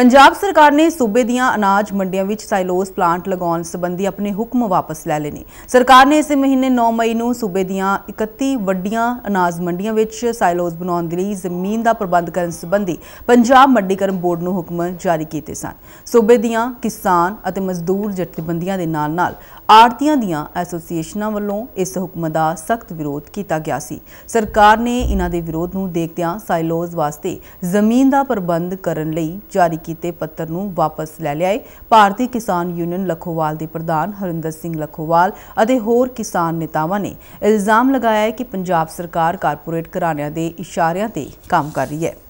ਪੰਜਾਬ ਸਰਕਾਰ ਨੇ ਸੂਬੇ ਦੀਆਂ ਅਨਾਜ ਮੰਡੀਆਂ ਵਿੱਚ ਸਾਈਲੋਸ ਪਲਾਂਟ ਲਗਾਉਣ ਸੰਬੰਧੀ ਆਪਣੇ ਹੁਕਮ ਵਾਪਸ ਲੈ ਲਏ ਨੇ ਸਰਕਾਰ ਨੇ ਇਸੇ ਮਹੀਨੇ 9 ਮਈ ਨੂੰ ਸੂਬੇ ਦੀਆਂ 31 ਵੱਡੀਆਂ ਅਨਾਜ ਮੰਡੀਆਂ ਵਿੱਚ ਸਾਈਲੋਸ ਬਣਾਉਣ ਦੇ ਲਈ ਜ਼ਮੀਨ ਦਾ ਪ੍ਰਬੰਧ ਕਰਨ ਸੰਬੰਧੀ ਪੰਜਾਬ ਮੰਡੀਕਰਨ ਬੋਰਡ ਨੂੰ ਹੁਕਮ ਜਾਰੀ ਕੀਤੇ ਸਨ ਸੂਬੇ ਦੀਆਂ ਕਿਸਾਨ ਅਤੇ ਮਜ਼ਦੂਰ ਜਥੇਬੰਦੀਆਂ ਦੇ ਨਾਲ-ਨਾਲ ਆੜਤੀਆਂ ਦੀਆਂ ਐਸੋਸੀਏਸ਼ਨਾਂ ਵੱਲੋਂ ਇਸ ਹੁਕਮ ਦਾ ਸਖਤ ਵਿਰੋਧ ਕੀਤਾ ਗਿਆ ਸੀ ਸਰਕਾਰ ਨੇ ਇਹਨਾਂ ਦੇ ਵਿਰੋਧ ਨੂੰ ਦੇਖਦਿਆਂ ਸਾਈਲੋਸ ਵਾਸਤੇ ਜ਼ਮੀਨ ਦਾ ਪ੍ਰਬੰਧ ਕਰਨ ਲਈ ਜਾਰੀ ਕੀਤੇ ਪੱਤਰ ਨੂੰ ਵਾਪਸ ਲੈ ਲਿਆ ਹੈ ਭਾਰਤੀ ਕਿਸਾਨ ਯੂਨੀਅਨ ਲਖੋਵਾਲ ਦੇ ਪ੍ਰਧਾਨ ਹਰਿੰਦਰ ਸਿੰਘ ਲਖੋਵਾਲ ਅਤੇ ਹੋਰ ਕਿਸਾਨ ਨੇਤਾਵਾਂ ਨੇ ਇਲਜ਼ਾਮ ਲਗਾਇਆ ਹੈ ਕਿ ਪੰਜਾਬ ਸਰਕਾਰ ਕਾਰਪੋਰੇਟ ਘਰਾਣਿਆਂ ਦੇ ਇਸ਼ਾਰਿਆਂ ਤੇ ਕੰਮ ਕਰ ਰਹੀ ਹੈ